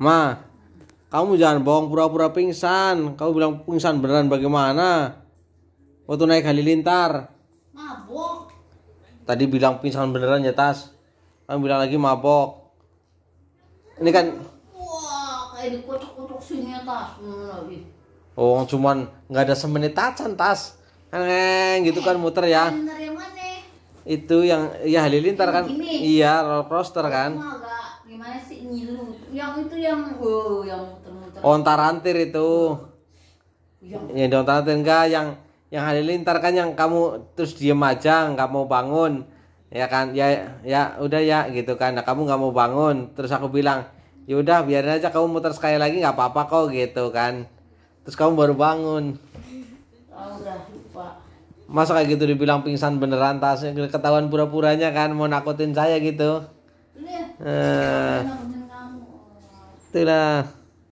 Ma, kamu jangan bohong pura-pura pingsan. Kamu bilang pingsan beneran bagaimana? Waktu naik halilintar. Mabok. Tadi bilang pingsan beneran ya tas. Kamu bilang lagi mabok. Ini kan. Wah, kayak dikocok-kocok sini ya tas. Hmm, oh, cuman nggak ada semenit tasan tas. Neng kan, eh, gitu kan muter ya. Itu yang ya halilintar kan. Iya, roller coaster kan gimana sih nyilu yang itu yang wow yang muter-muter ontar antir itu yang, yang ontar antir enggak yang yang halilintar kan yang kamu terus diem aja nggak mau bangun ya kan ya ya udah ya gitu kan nah, kamu nggak mau bangun terus aku bilang ya udah biarin aja kamu muter sekali lagi nggak apa-apa kok gitu kan terus kamu baru bangun oh, udah lupa masa kayak gitu dibilang pingsan beneran tasnya ketahuan pura-puranya kan mau nakutin saya gitu 嗯，对啦。